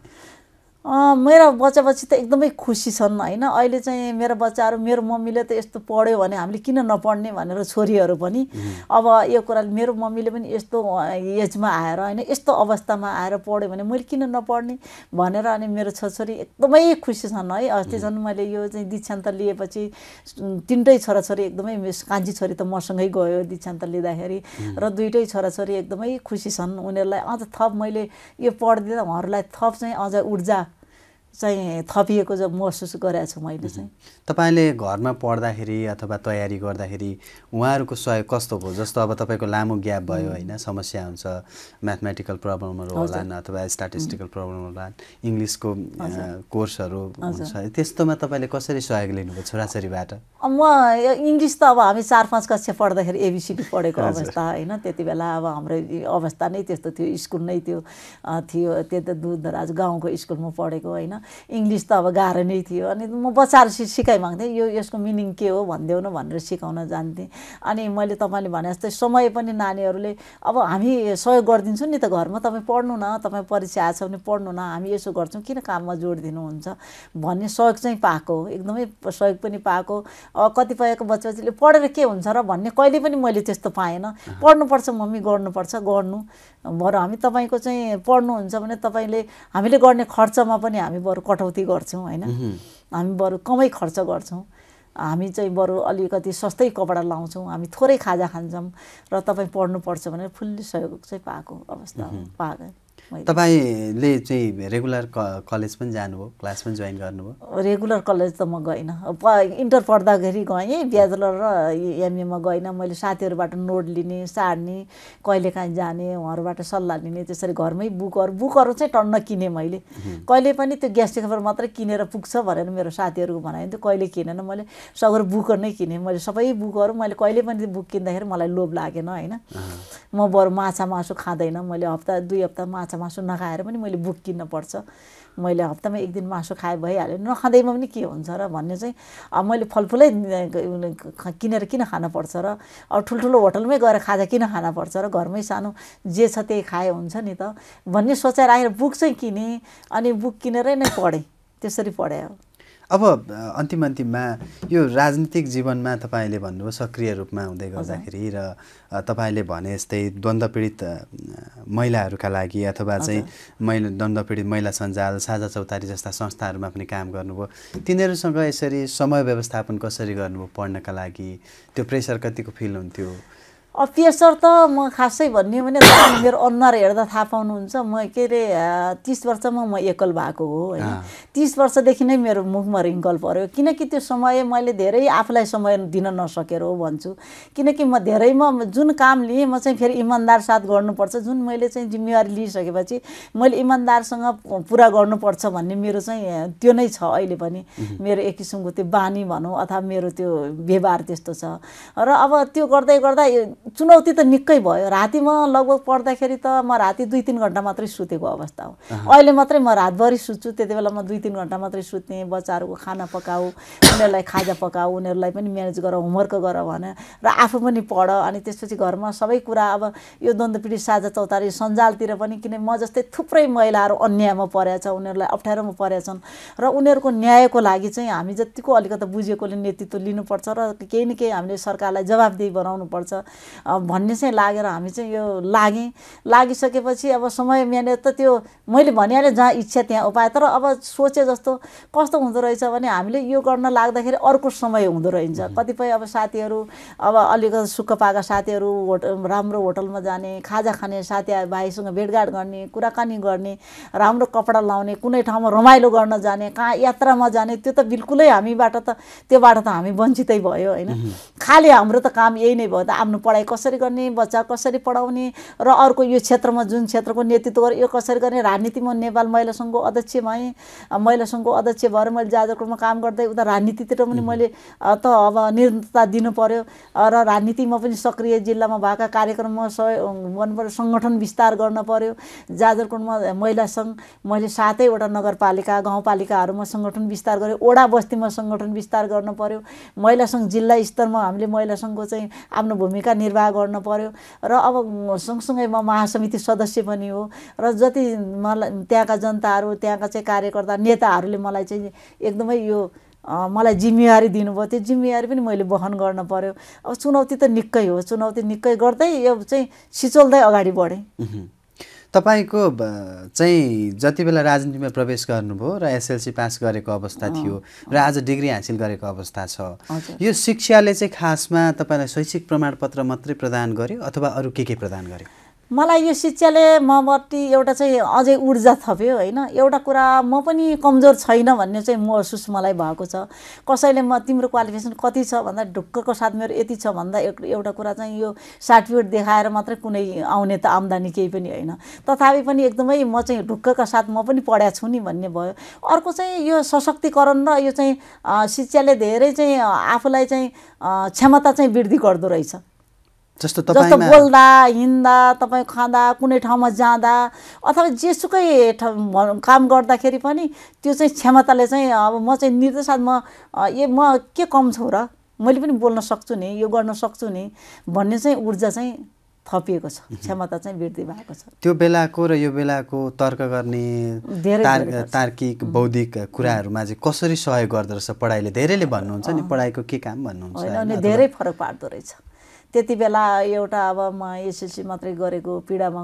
मेरो बच्चा बच्ची त एकदमै खुसी छन् होइन अहिले चाहिँ मेरो बच्चाहरू मेरो मम्मीले त यस्तो पढ्यो भने हामीले किन नपढ्ने भनेर छोरीहरू पनि अब यो कुरा मेरो मम्मीले पनि यस्तो एजमा आएर होइन यस्तो अवस्थामा आएर पढ्यो भने मैले किन नपढ्ने भनेर अनि मेरो छोराछोरी एकदमै खुसी छन् है अस्ति झन् मैले यो चाहिँ दीक्षान्त लिएपछि तिनटै छोराछोरी एकदमै कान्छी छोरी त मसँगै गयो दीक्षान्त लिँदाखेरि र दुइटै छोराछोरी एकदमै खुसी छन् उनीहरूलाई अझ थप मैले यो पढिदिँदा उहाँहरूलाई थप चाहिँ अझ ऊर्जा चाहिँ थपिएको जब महसुस गरेको छु मैले चाहिँ तपाईँले घरमा पढ्दाखेरि अथवा तयारी गर्दाखेरि उहाँहरूको सहयोग कस्तो भयो जस्तो अब तपाईँको लामो ग्याप भयो होइन समस्या हुन्छ म्याथमेटिकल प्रब्लमहरू होला अथवा स्ट्याटिस्टिकल प्रब्लम होला इङ्ग्लिसको कोर्सहरू हुन्छ त्यस्तोमा तपाईँले कसरी सहयोग लिनुभयो छोराछोरीबाट म इङ्ग्लिस त अब हामी चार पाँच कक्षा पढ्दाखेरि एबिसिडी पढेको अवस्था होइन त्यति बेला अब हाम्रो अवस्था नै त्यस्तो थियो स्कुल नै त्यो थियो त्यो त दुध दराज गाउँको स्कुलमा पढेको होइन इङ्ग्लिस त अब गाह्रो नै थियो अनि म बच्चाहरू सि माग्थेँ यो यसको मिनिङ के हो भनिदेऊ न भनेर सिकाउन जान्थेँ अनि मैले तपाईँले भने जस्तै समय पनि नानीहरूले अब हामी सहयोग गरिदिन्छौँ नि त घरमा तपाईँ पढ्नु न तपाईँ परीक्षा आएछ भने पढ्नु न हामी यसो गर्छौँ किन काममा जोड दिनुहुन्छ भन्ने सहयोग चाहिँ पाएको एकदमै सहयोग पनि पाएको कतिपयको बच्चाले पढेर के हुन्छ र भन्ने कहिले पनि मैले त्यस्तो पाएन पढ्नुपर्छ मम्मी गर्नुपर्छ गर्नु बरु हामी तपाईँको चाहिँ पढ्नुहुन्छ भने तपाईँले हामीले गर्ने खर्चमा पनि हामी बरु कटौती गर्छौँ होइन हामी बरु कमै खर्च गर्छौँ हामी चाहिँ बरु अलिकति सस्तै कपडा लाउँछौँ हामी थोरै खाजा खान्छौँ र तपाईँ पढ्नुपर्छ भनेर फुल्ली सहयोग चाहिँ पाएको अवस्था पाएको तपाईँले चाहिँ रेगुलर कलेज पनि जानुभयो क्लास पनि जोइन गर्नुभयो रेगुलर कलेज त म गइनँ इन्टर पढ्दाखेरि गएँ ब्याचलर र एमएमा गइनँ मैले साथीहरूबाट नोट लिने सार्ने काहीँ जाने उहाँहरूबाट सल्लाह लिने त्यसरी घरमै बुकहरू बुकहरू चाहिँ टन्न किनेँ मैले कहिले पनि त्यो ग्यास्ट्रिक पेपर मात्रै किनेर पुग्छ भनेर मेरो साथीहरूको भनाइ थियो कहिले किनेन मैले सगर बुकहरू नै किनेँ मैले सबै बुकहरू मैले कहिले पनि बुक किन्दाखेरि मलाई लोभ लागेन होइन म बरु माछा मासु खाँदैन मैले हप्ता दुई हप्ता माछा मासु नखाएर पनि मैले बुक किन्न पर्छ मैले हप्तामा एक दिन मासु खाए भइहाल्यो नखाँदैमा पनि के हुन्छ र भन्ने चाहिँ अब मैले फलफुलै किनेर किन खानुपर्छ र अब ठुल्ठुलो होटलमै गएर खाजा किन खानुपर्छ र घरमै सानो जे छ त्यही खाए हुन्छ नि त भन्ने सोचाएर आएर बुक चाहिँ किनेँ अनि बुक किनेरै नै पढेँ त्यसरी पढेँ अब अब अन्तिम अन्तिममा यो राजनीतिक जीवनमा तपाईँले भन्नुभयो सक्रिय रूपमा हुँदै गर्दाखेरि र तपाईँले भने यस्तै द्वन्द्वपीडित महिलाहरूका लागि अथवा चाहिँ महिला दण्डपीडित महिला सञ्जाल साझा चौतारी जस्ता संस्थाहरूमा पनि काम गर्नुभयो तिनीहरूसँग यसरी समय व्यवस्थापन कसरी गर्नुभयो पढ्नका लागि त्यो प्रेसर कतिको फिल हुन्थ्यो अब प्रेसर त म खासै भन्ने भने मेरो अनुहार हेर्दा थाहा पाउनुहुन्छ म के अरे तिस वर्षमा म एकल भएको हो होइन तिस वर्षदेखि नै मेरो मुखमा रिङ्कल पऱ्यो किनकि त्यो समय मैले धेरै आफूलाई समय दिन नसकेर हो भन्छु किनकि म धेरैमा जुन काम लिएँ म चाहिँ फेरि इमान्दार साथ गर्नुपर्छ जुन मैले चाहिँ जिम्मेवारी लिइसकेपछि मैले इमान्दारसँग पुरा गर्नुपर्छ भन्ने मेरो चाहिँ त्यो नै छ अहिले पनि मेरो एक किसिमको त्यो बानी भनौँ अथवा मेरो त्यो व्यवहार त्यस्तो छ र अब त्यो गर्दै गर्दा चुनौती त निकै भयो राति म लगभग पढ्दाखेरि त म राति दुई तिन घन्टा मात्रै सुतेको अवस्था हो अहिले मात्रै म रातभरि सुत्छु त्यति बेला म दुई तिन घन्टा मात्रै सुत्ने बच्चाहरूको खाना पकाऊ उनीहरूलाई खाजा पकाऊ उनीहरूलाई पनि म्यानेज गर होमवर्क गर भने र आफू पनि पढ अनि त्यसपछि घरमा सबै कुरा अब यो द्वन्द्वपीडित साझा चौतारी सञ्जालतिर पनि किन म जस्तै थुप्रै महिलाहरू अन्यायमा परेछ उनीहरूलाई अप्ठ्यारोमा परेछन् र उनीहरूको न्यायको लागि चाहिँ हामी जतिको अलिकति बुझेकोले नेतृत्व लिनुपर्छ र केही न केही हामीले सरकारलाई जवाबदेही बनाउनुपर्छ भन्ने चाहिँ लागेर हामी चाहिँ यो लागेँ लागिसकेपछि अब समय मिहिनेत त त्यो मैले भनिहालेँ जहाँ इच्छा त्यहाँ उपाय तर अब सोचे जस्तो कस्तो हुँदो रहेछ भने हामीले यो गर्न लाग्दाखेरि अर्को समय हुँदो रहेछ कतिपय अब साथीहरू अब अलिकति सुख पाएका साथीहरू होटल राम्रो होटलमा जाने खाजा खाने साथी भाइसँग भेटघाट गर्ने कुराकानी गर्ने राम्रो कपडा लाउने कुनै ठाउँमा रमाइलो गर्न जाने कहाँ यात्रामा जाने त्यो त बिल्कुलै हामीबाट त त्योबाट त हामी वञ्चितै भयो होइन खालि हाम्रो त काम यही नै भयो त आफ्नो पढाइ पढाइ कसरी गर्ने बच्चा कसरी पढाउने र अर्को यो क्षेत्रमा जुन क्षेत्रको नेतृत्व गरेँ यो कसरी गर्ने राजनीति म नेपाल महिला सङ्घको अध्यक्ष भएँ महिला सङ्घको अध्यक्ष भएर मैले जाजरकोटमा काम गर्दै उता राजनीतितिर पनि मैले त अब निरन्तरता दिनु पऱ्यो र राजनीतिमा पनि सक्रिय जिल्लामा भएका कार्यक्रममा सहयोग गर्नु पऱ्यो सङ्गठन विस्तार गर्न पऱ्यो जाजरकोटमा महिला सङ्घ मैले सातैवटा नगरपालिका गाउँपालिकाहरूमा सङ्गठन विस्तार गरेँ ओडा बस्तीमा सङ्गठन विस्तार गर्न पऱ्यो महिला सङ्घ जिल्ला स्तरमा हामीले महिला सङ्घको चाहिँ आफ्नो भूमिका निर् निर्वाह गर्न पर्यो र अब सँगसँगै म महासमिति सदस्य पनि हो र जति मलाई त्यहाँका जनताहरू त्यहाँका चाहिँ कार्यकर्ता नेताहरूले मलाई चाहिँ एकदमै यो मलाई जिम्मेवारी दिनुभयो त्यो जिम्मेवारी पनि मैले वहन गर्न पर्यो अब चुनौती त निकै हो चुनौती निकै गर्दै यो चाहिँ सिचोल्दै अगाडि बढेँ तपाईँको चाहिँ जति बेला राजनीतिमा प्रवेश गर्नुभयो र एसएलसी पास गरेको अवस्था थियो र आज डिग्री हासिल गरेको अवस्था छ यो शिक्षाले चाहिँ खासमा तपाईँलाई शैक्षिक प्रमाणपत्र मात्रै प्रदान गर्यो अथवा अरू के के प्रदान गर्यो मलाई यो शिक्षाले मप्रति एउटा चाहिँ अझै ऊर्जा थप्यो होइन एउटा कुरा म पनि कमजोर छैन भन्ने चाहिँ महसुस मलाई भएको छ कसैले म तिम्रो क्वालिफिकेसन कति छ भन्दा ढुक्कको साथ मेरो यति छ भन्दा एउटा कुरा चाहिँ यो सर्टिफिकेट देखाएर मात्रै कुनै आउने त आम्दानी केही पनि होइन तथापि पनि एकदमै म चाहिँ ढुक्कका साथ म पनि पढाएको छु नि भन्ने भयो अर्को चाहिँ यो सशक्तिकरण र यो चाहिँ शिक्षाले धेरै चाहिँ आफूलाई चाहिँ क्षमता चाहिँ वृद्धि गर्दो रहेछ जस्तो जस्तो बोल्दा हिँड्दा तपाईँ खाँदा कुनै ठाउँमा जाँदा अथवा जेसुकै काम गर्दाखेरि पनि त्यो चाहिँ क्षमताले चाहिँ अब म चाहिँ निर्दोषात म ए म के कम छु र मैले पनि बोल्न सक्छु नि यो गर्न सक्छु नि भन्ने चाहिँ ऊर्जा चाहिँ थपिएको छ क्षमता चाहिँ वृद्धि भएको छ त्यो बेलाको र यो बेलाको तर्क गर्ने धेरै तार्किक बौद्धिक कुराहरूमा चाहिँ कसरी सहयोग गर्दो रहेछ पढाइले धेरैले भन्नुहुन्छ नि पढाइको के काम भन्नुहुन्छ धेरै फरक पार्दो रहेछ त्यति बेला एउटा अब म एसएससी मात्रै गरेको पीडामा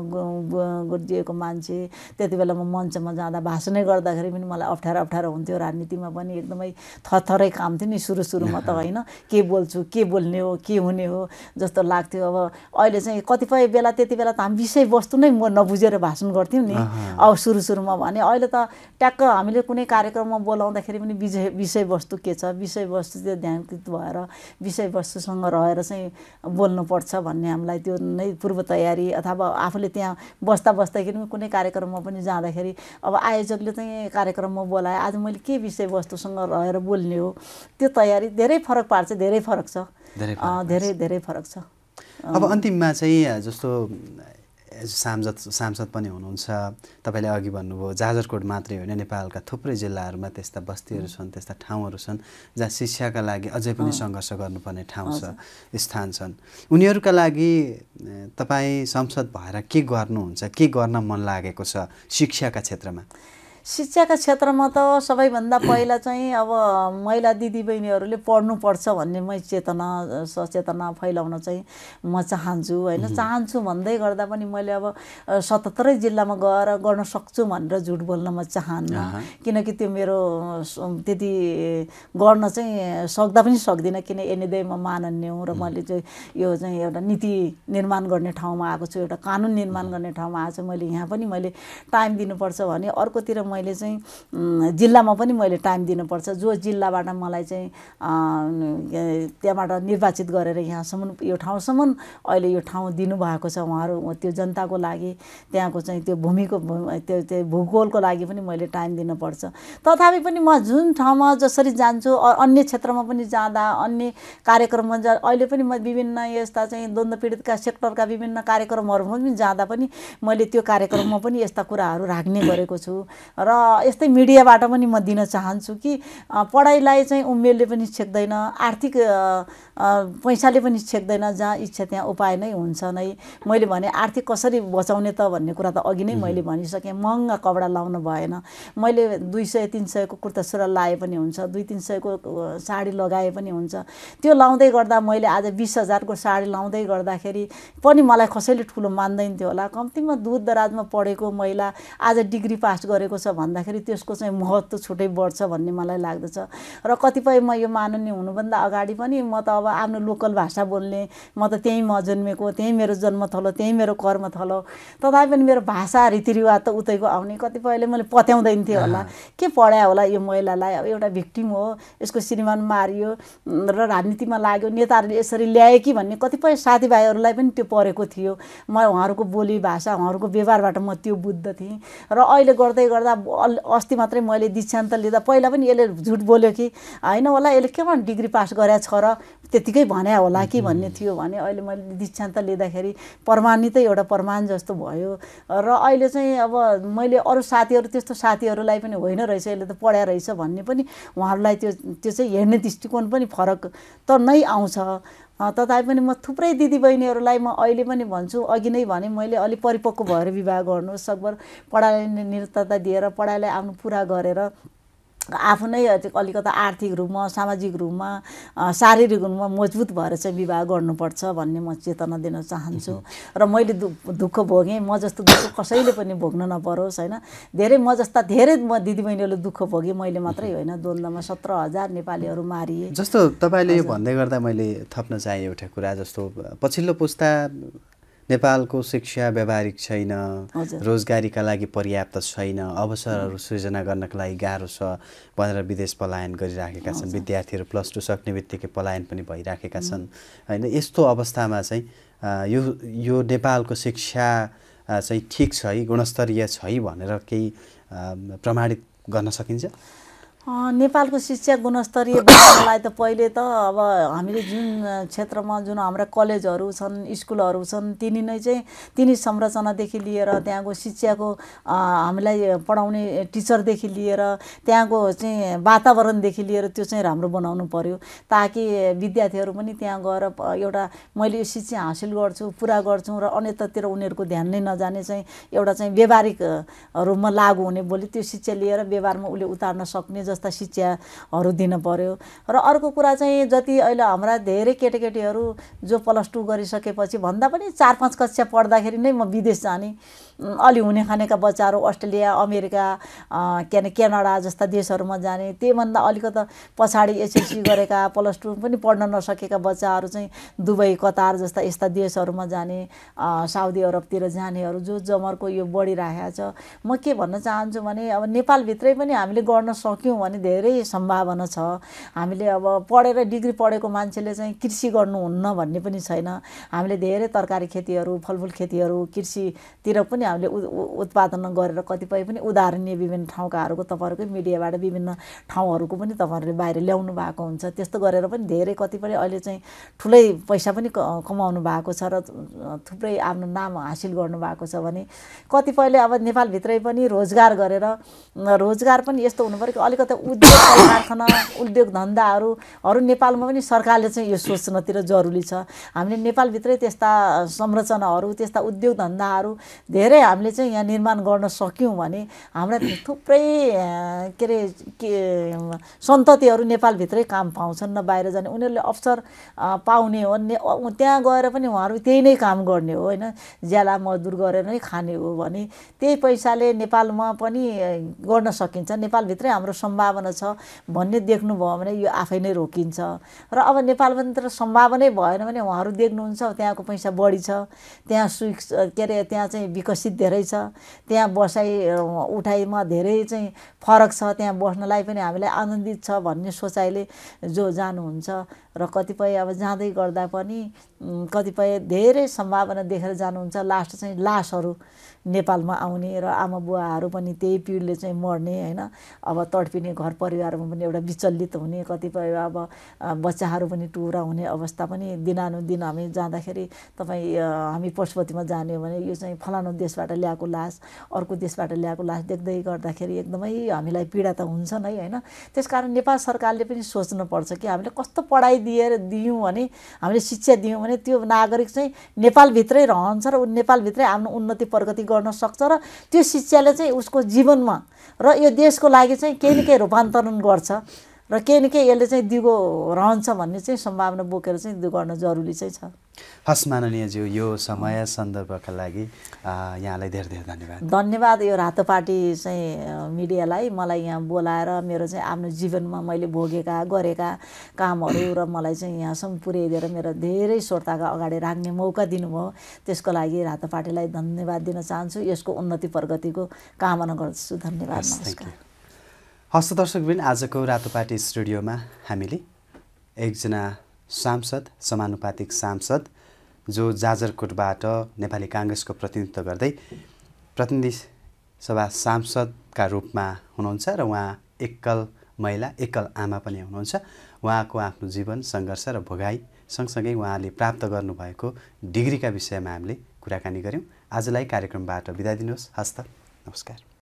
गुर्जिएको मान्छे त्यति बेला म मञ्चमा जाँदा भाषणै गर्दाखेरि पनि मलाई अप्ठ्यारो अप्ठ्यारो हुन्थ्यो राजनीतिमा पनि एकदमै थरथरै काम थियो नि सुरु सुरुमा त होइन के बोल्छु के बोल्ने हो के हुने हो जस्तो लाग्थ्यो अब अहिले चाहिँ कतिपय बेला त्यति बेला त हामी विषयवस्तु नै म नबुझेर भाषण गर्थ्यौँ नि अब सुरु सुरुमा भने अहिले त ट्याक्क हामीले कुनै कार्यक्रममा बोलाउँदाखेरि पनि विजय विषयवस्तु के छ विषयवस्तु त्यो ध्यानकृत भएर विषयवस्तुसँग रहेर चाहिँ बोल्नुपर्छ भन्ने हामीलाई त्यो नै पूर्व तयारी अथवा आफूले त्यहाँ बस्दा बस्दाखेरि कुनै कार्यक्रममा पनि जाँदाखेरि अब आयोजकले चाहिँ कार्यक्रममा बोलाए आज मैले के विषयवस्तुसँग रहेर बोल्ने हो त्यो तयारी धेरै फरक पार्छ धेरै फरक छ धेरै धेरै फरक छ अब अन्तिममा चाहिँ जस्तो एज सांसद सांसद पनि हुनुहुन्छ तपाईँले अघि भन्नुभयो जाजरकोट मात्रै होइन नेपालका थुप्रै जिल्लाहरूमा त्यस्ता बस्तीहरू छन् त्यस्ता ठाउँहरू छन् जहाँ शिक्षाका लागि अझै पनि सङ्घर्ष गर्नुपर्ने ठाउँ छ स्थान छन् उनीहरूका लागि तपाईँ संसद भएर के गर्नुहुन्छ के गर्न मन लागेको छ शिक्षाका क्षेत्रमा शिक्षाका क्षेत्रमा त सबैभन्दा पहिला चाहिँ अब महिला दिदीबहिनीहरूले पढ्नुपर्छ भन्ने मै चेतना सचेतना फैलाउन चाहिँ म चाहन्छु होइन चाहन्छु भन्दै गर्दा पनि मैले अब सतहत्तरै जिल्लामा गएर गर्न सक्छु भनेर झुट बोल्न म चाहन्न किनकि त्यो मेरो त्यति गर्न चाहिँ सक्दा पनि सक्दिनँ किन एनिदै म मानन्य हुँ र मैले चाहिँ यो चाहिँ एउटा नीति निर्माण गर्ने ठाउँमा आएको छु एउटा कानुन निर्माण गर्ने ठाउँमा आएको छु मैले यहाँ पनि मैले टाइम दिनुपर्छ भने अर्कोतिर म मैले चाहिँ जिल्लामा पनि मैले टाइम दिनुपर्छ जो जिल्लाबाट मलाई चाहिँ त्यहाँबाट निर्वाचित गरेर यहाँसम्म यो ठाउँसम्म अहिले यो ठाउँ दिनुभएको छ उहाँहरू त्यो जनताको लागि त्यहाँको चाहिँ त्यो भूमिको त्यो त्यो भूगोलको लागि पनि मैले टाइम दिनुपर्छ तथापि पनि म जुन ठाउँमा जसरी जान्छु अन्य क्षेत्रमा पनि जाँदा अन्य कार्यक्रममा जा अहिले पनि म विभिन्न यस्ता चाहिँ द्वन्द्व पीडितका सेक्टरका विभिन्न कार्यक्रमहरूमा पनि जाँदा पनि मैले त्यो कार्यक्रममा पनि यस्ता कुराहरू राख्ने गरेको छु र यस्तै मिडियाबाट पनि म दिन चाहन्छु कि पढाइलाई चाहिँ उमेरले पनि छेक्दैन आर्थिक पैसाले पनि छेक्दैन जहाँ इच्छा त्यहाँ उपाय नै हुन्छ नै मैले भने आर्थिक कसरी बचाउने त भन्ने कुरा त अघि नै मैले भनिसकेँ महँगा कपडा लाउनु भएन मैले दुई सय तिन सयको कुर्ता सुरुवाल लाए पनि हुन्छ दुई तिन सयको साडी लगाए पनि हुन्छ त्यो लाउँदै गर्दा मैले आज बिस हजारको साडी लाउँदै गर्दाखेरि पनि मलाई कसैले ठुलो मान्दैन थियो होला कम्तीमा दूर दराजमा पढेको महिला आज डिग्री पास गरेको छ भन्दाखेरि त्यसको चाहिँ महत्त्व छुट्टै बढ्छ भन्ने मलाई लाग्दछ र कतिपय म यो माननीय हुनुभन्दा अगाडि पनि म त अब आफ्नो लोकल भाषा बोल्ने म त त्यहीँ म जन्मेको त्यहीँ मेरो जन्मथलो त्यहीँ मेरो कर्मथलो तथापि पनि मेरो भाषा रीतिरिवाज त उतैको आउने कतिपयले मैले पत्याउँदैन थिएँ होला के पढायो होला यो महिलालाई अब एउटा भिक्टिम हो यसको श्रीमान मारियो र राजनीतिमा लाग्यो नेताहरूले यसरी ल्याए कि भन्ने कतिपय साथीभाइहरूलाई पनि त्यो परेको थियो म उहाँहरूको बोली भाषा उहाँहरूको व्यवहारबाट म त्यो बुझ्दथेँ र अहिले गर्दै गर्दा अस्ति मात्रै मैले दीक्षान्त लिँदा पहिला पनि यसले झुट बोल्यो कि होइन होला यसले केमा डिग्री पास गरेछ छ र त्यतिकै भने होला कि भन्ने थियो भने अहिले मैले दीक्षान्त लिँदाखेरि प्रमाणितै एउटा प्रमाण जस्तो भयो र अहिले चाहिँ अब मैले अरू साथीहरू त्यस्तो साथीहरूलाई पनि होइन रहेछ यसले त पढाए रहेछ भन्ने पनि उहाँहरूलाई त्यो त्यो चाहिँ हेर्ने दृष्टिकोण पनि फरक त नै आउँछ तथापि पनि म थुप्रै दिदीबहिनीहरूलाई म अहिले पनि भन्छु अघि नै भने मैले अलिक परिपक्व भएर विवाह गर्नु सकभर पढाइलाई निरन्तरता दिएर पढाइलाई आफ्नो पुरा गरेर आफ्नै अलिकति अलिकता आर्थिक रूपमा सामाजिक रूपमा शारीरिक रूपमा मजबुत भएर चाहिँ विवाह गर्नुपर्छ भन्ने म चेतना दिन चाहन्छु र मैले दु दुःख भोगेँ म जस्तो दुःख कसैले पनि भोग्न नपरोस् होइन धेरै म जस्ता धेरै म दिदीबहिनीहरूले दुःख भोगेँ मैले मात्रै होइन द्वन्द्वमा सत्र हजार नेपालीहरू मारिए जस्तो तपाईँले भन्दै गर्दा मैले थप्न चाहेँ एउटा कुरा जस्तो पछिल्लो पुस्ता नेपालको शिक्षा व्यावहारिक छैन रोजगारीका लागि पर्याप्त छैन अवसरहरू सृजना गर्नको लागि गाह्रो छ भनेर विदेश पलायन गरिराखेका छन् विद्यार्थीहरू प्लस टू सक्ने बित्तिकै पलायन पनि भइराखेका छन् होइन यस्तो अवस्थामा चाहिँ यो यो नेपालको शिक्षा चाहिँ ठिक छ है गुणस्तरीय छ है भनेर केही प्रमाणित गर्न सकिन्छ नेपालको शिक्षा गुणस्तरीय बनाउनलाई त पहिले त अब हामीले जुन क्षेत्रमा जुन हाम्रा कलेजहरू छन् स्कुलहरू छन् तिनी नै चाहिँ तिनी संरचनादेखि लिएर त्यहाँको शिक्षाको हामीलाई पढाउने टिचरदेखि लिएर त्यहाँको चाहिँ वातावरणदेखि लिएर त्यो चाहिँ राम्रो बनाउनु पऱ्यो ताकि विद्यार्थीहरू पनि त्यहाँ गएर एउटा मैले यो शिक्षा हासिल गर्छु पुरा गर्छु र अन्यतातिर उनीहरूको ध्यान नै नजाने चाहिँ एउटा चाहिँ व्यावहारिक रूपमा लागु हुने भोलि त्यो शिक्षा लिएर व्यवहारमा उसले उतार्न सक्ने जस्तो जस्ता शिक्षाहरू दिन पर्यो र अर्को कुरा चाहिँ जति अहिले हाम्रा धेरै केटाकेटीहरू जो प्लस टू गरिसकेपछि भन्दा पनि चार पाँच कक्षा पढ्दाखेरि नै म विदेश जाने अलि हुने खानेका बच्चाहरू अस्ट्रेलिया अमेरिका के अरे क्यानाडा जस्ता देशहरूमा जाने त्योभन्दा अलिकति पछाडि एसएलसी गरेका प्लस टू पनि पढ्न नसकेका बच्चाहरू चाहिँ दुबई कतार जस्ता यस्ता देशहरूमा जाने साउदी अरबतिर जानेहरू जो जमरको यो बढिरहेको छ म के भन्न चाहन्छु भने अब नेपालभित्रै पनि हामीले गर्न सक्यौँ भने धेरै सम्भावना छ हामीले अब पढेर डिग्री पढेको मान्छेले चाहिँ कृषि गर्नुहुन्न भन्ने पनि छैन हामीले धेरै तरकारी खेतीहरू फलफुल खेतीहरू कृषितिर पनि हामीले उत्पादन गरेर कतिपय पनि उदाहरणीय विभिन्न ठाउँकाहरूको तपाईँहरूकै मिडियाबाट विभिन्न ठाउँहरूको पनि तपाईँहरूले बाहिर ल्याउनु भएको हुन्छ त्यस्तो गरेर पनि धेरै कतिपय अहिले चाहिँ ठुलै पैसा पनि कमाउनु भएको छ र थुप्रै आफ्नो नाम हासिल गर्नुभएको छ भने कतिपयले अब नेपालभित्रै पनि रोजगार गरेर रोजगार पनि यस्तो हुनु पऱ्यो कि अलिकति उद्योग कारखाना उद्योग धन्दाहरू अरू नेपालमा पनि सरकारले चाहिँ यो सोच्नतिर जरुरी छ हामीले नेपालभित्रै त्यस्ता संरचनाहरू त्यस्ता उद्योग धन्दाहरू धेरै धेरै हामीले चाहिँ यहाँ निर्माण गर्न सक्यौँ भने हाम्रा थुप्रै के अरे के सन्ततिहरू नेपालभित्रै काम पाउँछन् न बाहिर जाने उनीहरूले अवसर पाउने हो ने त्यहाँ गएर पनि उहाँहरू त्यही नै काम गर्ने हो होइन ज्याला मजदुर गरेर नै खाने हो भने त्यही पैसाले नेपालमा पनि गर्न सकिन्छ नेपालभित्रै हाम्रो सम्भावना छ भन्ने देख्नुभयो भने यो आफै नै रोकिन्छ र अब नेपालमा त सम्भावनै भएन भने उहाँहरू देख्नुहुन्छ त्यहाँको पैसा बढी छ त्यहाँ सुख के अरे त्यहाँ चाहिँ विकसित धेरै छ त्यहाँ बसाइ उठाइमा धेरै चाहिँ फरक छ त्यहाँ बस्नलाई पनि हामीलाई आनन्दित छ भन्ने सोचाइले जो जानुहुन्छ र कतिपय अब जाँदै गर्दा पनि कतिपय धेरै सम्भावना देखेर जानुहुन्छ लास्ट चाहिँ लासहरू नेपालमा आउने र आमा बुवाहरू पनि त्यही पिँढीले चाहिँ मर्ने होइन अब तडपिने घर परिवारमा पनि एउटा विचलित हुने कतिपय अब बच्चाहरू पनि टुरा हुने अवस्था पनि दिनानुदिन हामी जाँदाखेरि तपाईँ हामी पशुपतिमा जाने हो भने यो चाहिँ फलानु देशबाट ल्याएको लास अर्को देशबाट ल्याएको लास देख्दै गर्दाखेरि एकदमै हामीलाई पीडा त हुन्छ नै होइन त्यस नेपाल सरकारले पनि सोच्नुपर्छ कि हामीले कस्तो पढाइ दिएर दियौँ भने हामीले शिक्षा दियौँ भने त्यो नागरिक चाहिँ नेपालभित्रै रहन्छ र नेपालभित्रै आफ्नो उन्नति प्रगति गर्छ गर्न सक्छ र त्यो शिक्षाले चाहिँ उसको जीवनमा र यो देशको लागि चाहिँ केही न केही रूपान्तरण गर्छ र केही न केही यसले चाहिँ दिगो रहन्छ भन्ने चाहिँ सम्भावना बोकेर चाहिँ गर्न जरुरी चाहिँ छ हस् माननीयज्यू यो समय सन्दर्भका लागि यहाँलाई धेरै धेरै धन्यवाद धन्यवाद यो रातो पार्टी चाहिँ मिडियालाई मलाई यहाँ बोलाएर मेरो चाहिँ आफ्नो जीवनमा मैले भोगेका गरेका कामहरू र मलाई चाहिँ यहाँसम्म पुर्याइदिएर मेरो धेरै श्रोताका अगाडि राख्ने मौका दिनुभयो त्यसको लागि रातो पार्टीलाई धन्यवाद दिन चाहन्छु यसको उन्नति प्रगतिको कामना गर्दछु धन्यवाद नमस्कार हस्त दर्शकबिन आजको रातोपाटी स्टुडियोमा हामीले एकजना सांसद समानुपातिक सांसद जो जाजरकोटबाट नेपाली काङ्ग्रेसको प्रतिनिधित्व गर्दै प्रतिनिधि सभा सांसदका रूपमा हुनुहुन्छ र उहाँ एकल महिला एकल आमा पनि हुनुहुन्छ उहाँको आफ्नो जीवन सङ्घर्ष र भोगाई सँगसँगै उहाँले प्राप्त गर्नुभएको डिग्रीका विषयमा हामीले कुराकानी गऱ्यौँ आजलाई कार्यक्रमबाट बिदा दिनुहोस् हस्त नमस्कार